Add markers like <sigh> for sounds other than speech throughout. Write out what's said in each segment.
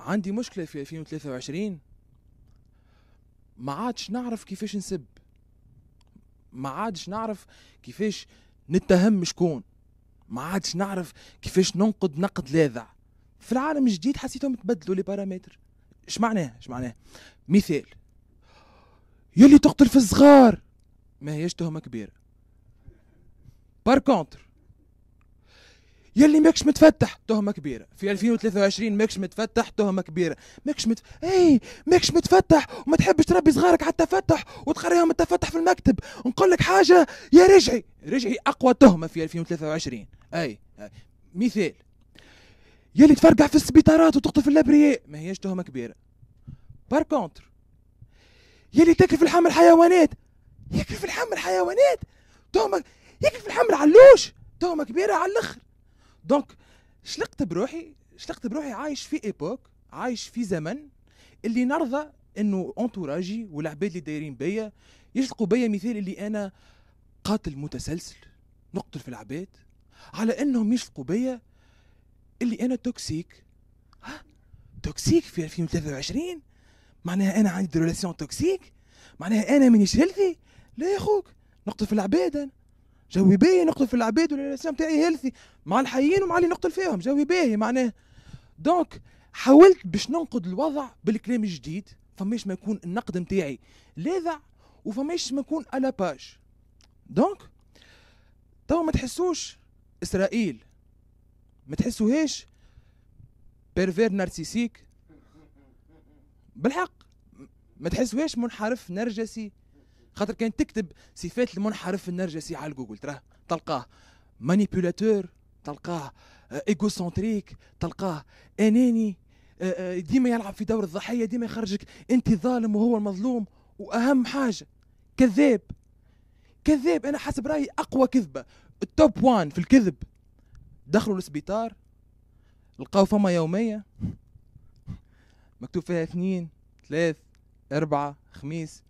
عندي مشكلة في 2023 ما عادش نعرف كيفاش نسب ما عادش نعرف كيفاش نتهم شكون ما عادش نعرف كيفاش ننقد نقد لاذع في العالم الجديد حسيتهم تبدلوا لي بارامتر اش معناه اش معناه مثال يلي تقتل في الصغار ما هيش تهمه كبيره بار كونتر يلي ماكش متفتح تهمه كبيره في 2023 ماكش متفتح تهمه كبيره ماكش مت... اي ماكش متفتح وما تحبش تربي صغارك على التفتح وتقريهم التفتح في المكتب نقول لك حاجه يا رجعي رجعي اقوى تهمه في 2023 اي, أي. مثال يلي تفرقع في السبيطارات وتقطف الابرياء ما هيش تهمه كبيره بار كونتر يلي تكلف لحم الحمل حيوانات لحم الحيوانات الحمل حيوانات تهمه يكلف لحم الحمل علوش تهمه كبيره على الاخر دونك شلقت بروحي شلقت بروحي عايش في ايبوك عايش في زمن اللي نرضى انه انتوراجي والعباد اللي دايرين بيا يشلقوا بيا مثال اللي انا قاتل متسلسل نقتل في العباد على انهم يشلقوا بيا اللي انا توكسيك ها توكسيك في 2023 معناها انا عندي ريلاسيون توكسيك معناها انا مانيش هيلثي لا يا خوك نقتل في العباد انا جوي باهي نقتل في العباد الاسلام تاعي هيلثي مع الحيين ومع اللي نقتل فيهم جوي باهي معناه دونك حاولت باش ننقد الوضع بالكلام الجديد فماش ما يكون النقد نتاعي لاذع وفماش ما يكون على باج دونك تو ما تحسوش اسرائيل ما تحسوهاش بيرفير نارسيسيك بالحق ما تحسوهاش منحرف نرجسي خاطر كان تكتب صفات المنحرف النرجسي على جوجل تراه تلقاه مانيبيولاتور تلقاه آه، ايغوسنتريك تلقاه اناني آه، آه، ديما يلعب في دور الضحيه ديما يخرجك انت ظالم وهو المظلوم واهم حاجه كذاب كذاب انا حسب رايي اقوى كذبه التوب وان في الكذب دخلوا للسبيطار لقاو فما يوميه مكتوب فيها اثنين ثلاث أربعة خميس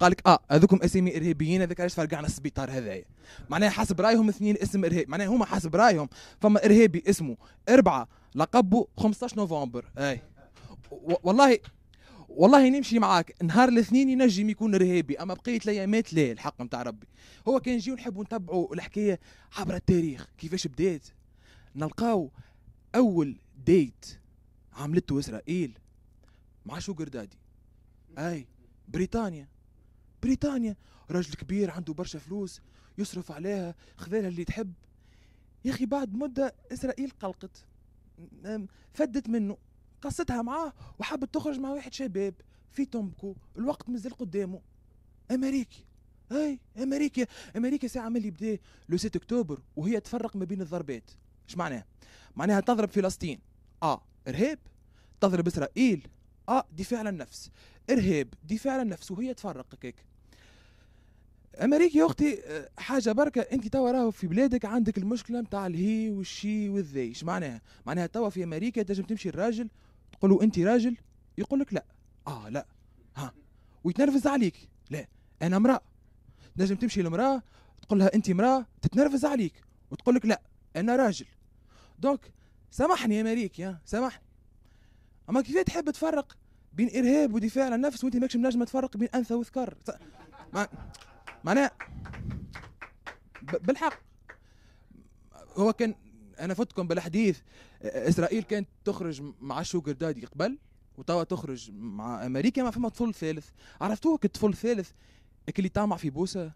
قال لك اه هذوكم اسامي ارهابيين هذاك علاش فرقعنا السبيطار هذايا معناها حسب رايهم اثنين اسم ارهاب معناها هما حسب رايهم فما ارهابي اسمه اربعه لقبه 15 نوفمبر اي والله والله نمشي معاك نهار الاثنين ينجم يكون ارهابي اما بقيت الايامات لا الحق نتاع ربي هو كان نجيو نحبوا نتبعوا الحكايه عبر التاريخ كيفاش بدات نلقاو اول ديت عملته اسرائيل مع شو قردادي اي بريطانيا بريطانيا راجل كبير عنده برشا فلوس يصرف عليها خذالها اللي تحب يا اخي بعد مده اسرائيل قلقت نعم، فدت منه قصتها معاه وحبت تخرج مع واحد شباب في تومبكو الوقت مازال قدامه امريكي اي امريكا امريكا ساعه ملي بدا لو 6 اكتوبر وهي تفرق ما بين الضربات اش معناها معناها تضرب فلسطين اه ارهاب تضرب اسرائيل اه دي فعلا نفس ارهاب دي فعلا نفس وهي تفرقك هيك امريكي يا اختي آه، حاجه بركه انت توا راهو في بلادك عندك المشكله نتاع الهي والشي والذي ايش معناها معناها توا في امريكا تنجم تمشي الراجل تقول له انت راجل يقول لك لا اه لا ها ويتنرفز عليك لا انا امراه تنجم تمشي لمراه تقول لها انت امراه تتنرفز عليك وتقول لك لا انا راجل دونك سامحني يا امريكي سامحني اما كيف تحب تفرق بين ارهاب ودفاع عن النفس وانت ماكش منجم تفرق بين انثى وذكر معناها بالحق هو كان انا فتكم بالحديث اسرائيل كانت تخرج مع شو دادي قبل وتوا تخرج مع امريكا ما فما طفل ثالث عرفتوه كطفل ثالث اللي طامع في بوسه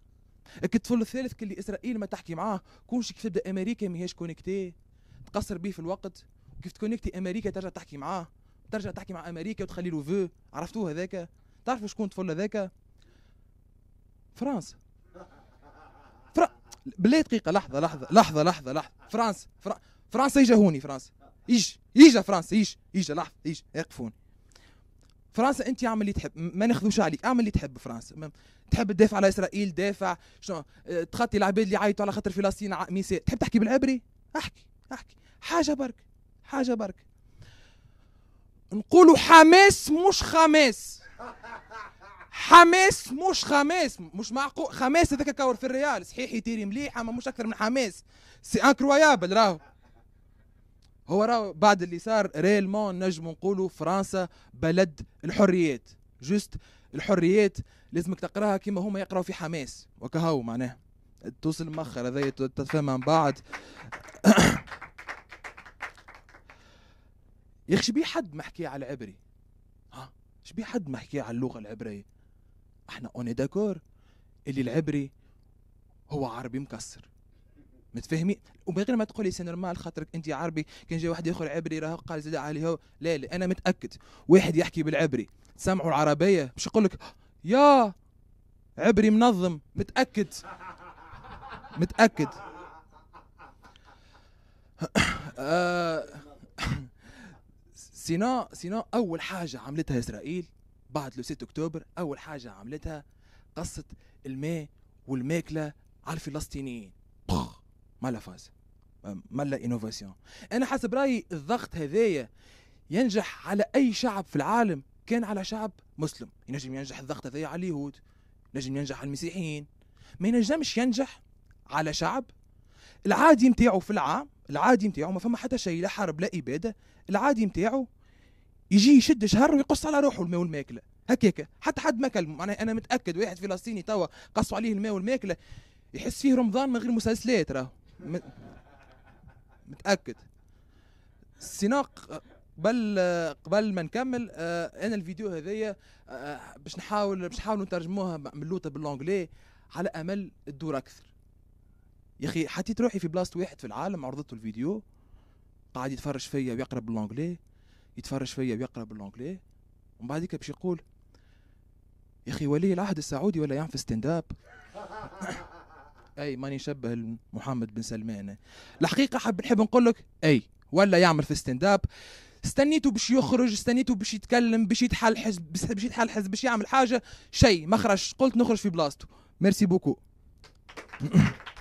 الطفل الثالث كلي اسرائيل ما تحكي معاه كونش كيف تبدا امريكا ماهيش كونكتي تقصر بيه في الوقت كيف تكونكتي امريكا ترجع تحكي معاه ترجع تحكي مع امريكا وتخلي له فو عرفتوه هذاك تعرفوا شكون الطفل هذاك فرنسا فر... بالله دقيقه لحظه لحظه لحظه لحظه لحظه فرنسا فر... فرنسا هوني فرنسا يجي يجا فرنسا يجي يجي لحظه يجي يقفون فرنسا انت اعمل اللي تحب ما ناخذوش عليك اعمل اللي تحب فرنسا تحب تدافع على اسرائيل دافع شنو آه، تخطي العباد اللي عيطوا على خاطر فلسطين ميساء تحب تحكي بالعبري احكي احكي حاجه برك حاجه برك نقولوا حماس مش خماس حماس مش خماس مش معقول خماس هذاك كاور في الريال صحيح يتيري مليح اما مش اكثر من حماس سي انكرويابل راهو هو راهو بعد اللي صار ريلمون نجم نقولوا فرنسا بلد الحريات جوست الحريات لازمك تقراها كما هما يقراوا في حماس وكهو معناها توصل مخر هذا تتفهم بعد يا اخي شبيه حد ما حكي على العبري ها شبيه حد ما حكي على اللغه العبريه احنا اوني داكور اللي العبري هو عربي مكسر متفهمين ومن غير ما تقولي سي نورمال خاطرك انت عربي كان جاي واحد يدخل عبري راه قال زاد عليه هو لا لا انا متاكد واحد يحكي بالعبري تسمعوا العربيه باش يقول لك يا عبري منظم متاكد متاكد <coughs> آه سيناء سيناء اول حاجه عملتها اسرائيل بعد لو 6 اكتوبر اول حاجه عملتها قصه الماء والماكله على الفلسطينيين ما لا فاز ما لا انوفاسيون انا حسب رايي الضغط هذايا ينجح على اي شعب في العالم كان على شعب مسلم ينجم ينجح الضغط هذايا على اليهود ينجم ينجح على المسيحيين ما ينجمش ينجح على شعب العادي نتاعو في العام العادي نتاعو ما فما حتى شيء لا حرب لا اباده العادي نتاعو يجي يشد شهر ويقص على روحه الماء والماكله هكاك حتى حد ما كلمه معناها انا متاكد واحد فلسطيني توا قصوا عليه الماء والماكله يحس فيه رمضان من غير مسلسلات راه متاكد السناق قبل قبل ما نكمل آه، انا الفيديو هذايا آه، باش نحاول باش نحاولوا نترجموها ملوطه باللونجلي على امل تدور اكثر يا اخي حطيت روحي في بلاصه واحد في العالم عرضت له الفيديو قاعد يتفرج فيا ويقرا باللونجلي يتفرج فيا ويقرا باللونجلي ومن بعد باش يقول يا اخي ولي العهد السعودي ولا يعمل في ستاند اب <laughs> اي ماني شبه محمد بن سلمان الحقيقه حاب نحب نقول لك اي ولا يعمل في ستاند اب استنيته باش يخرج استنيته باش يتكلم باش يتحلحز باش يتحلحز باش يعمل حاجه شيء ما مخرج قلت نخرج في بلاصته ميرسي بوكو <laughs>